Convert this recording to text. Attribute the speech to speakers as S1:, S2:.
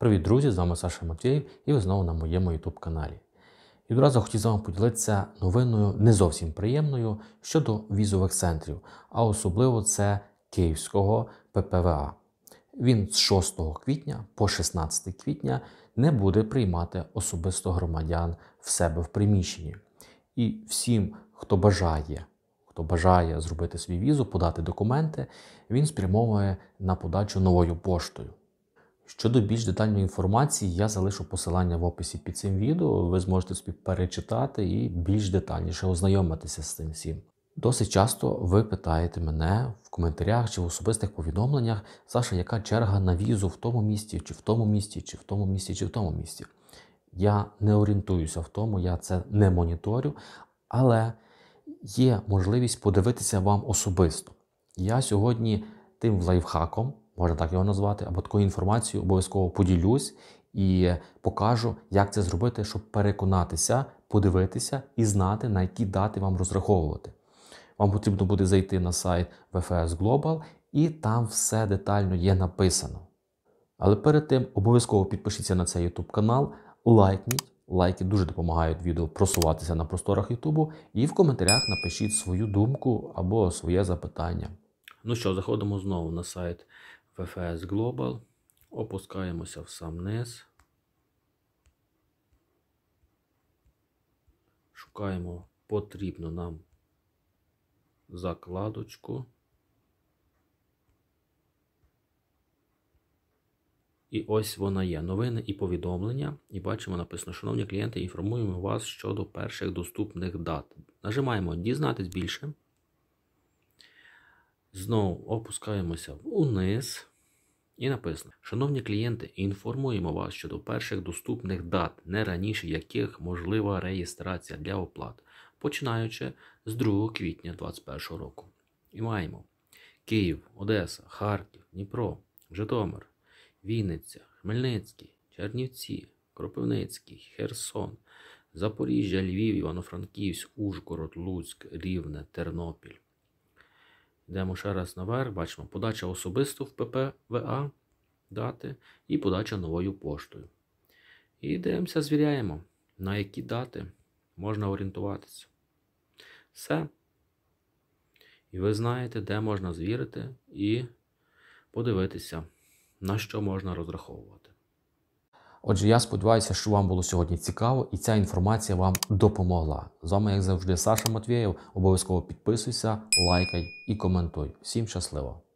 S1: Привіт, друзі! З вами Саша Матвєєв і ви знову на моєму YouTube каналі. І одразу хотів з вами поділитися новиною не зовсім приємною щодо візових центрів, а особливо це Київського ППВА. Він з 6 квітня по 16 квітня не буде приймати особисто громадян в себе в приміщенні. І всім, хто бажає, хто бажає зробити свій візу, подати документи, він спрямовує на подачу новою поштою. Щодо більш детальної інформації, я залишу посилання в описі під цим відео. Ви зможете собі перечитати і більш детальніше ознайомитися з цим всім. Досить часто ви питаєте мене в коментарях чи в особистих повідомленнях, Саша, яка черга на візу в тому місті, чи в тому місті, чи в тому місті, чи в тому місті. Я не орієнтуюся в тому, я це не моніторю, але є можливість подивитися вам особисто. Я сьогодні тим лайфхаком можна так його назвати, або такою інформацією обов'язково поділюсь і покажу, як це зробити, щоб переконатися, подивитися і знати, на які дати вам розраховувати. Вам потрібно буде зайти на сайт VFS Global, і там все детально є написано. Але перед тим обов'язково підпишіться на цей YouTube канал, лайкніть. Лайки дуже допомагають відео просуватися на просторах Ютубу, і в коментарях напишіть свою думку або своє запитання. Ну що, заходимо знову на сайт PFS Global. Опускаємося в сам низ. Шукаємо потрібну нам закладочку. І ось вона є. Новини і повідомлення. І бачимо написано, шановні клієнти, інформуємо вас щодо перших доступних дат. Нажимаємо Дізнатись більше. Знову опускаємося вниз. І написано: Шановні клієнти, інформуємо вас щодо перших доступних дат, не раніше яких можлива реєстрація для оплат, починаючи з 2 квітня 2021 року. І маємо Київ, Одеса, Харків, Дніпро, Житомир, Вінниця, Хмельницький, Чернівці, Кропивницький, Херсон, Запоріжжя, Львів, Івано-Франківськ, Ужгород, Луцьк, Рівне, Тернопіль. Йдемо ще раз наверх, бачимо подача особисто в ППВА дати і подача новою поштою. І дивимося, звіряємо, на які дати можна орієнтуватися. Все. І ви знаєте, де можна звірити і подивитися, на що можна розраховувати. Отже, я сподіваюся, що вам було сьогодні цікаво і ця інформація вам допомогла. З вами, як завжди, Саша Матвєєв. Обов'язково підписуйся, лайкай і коментуй. Всім щасливо!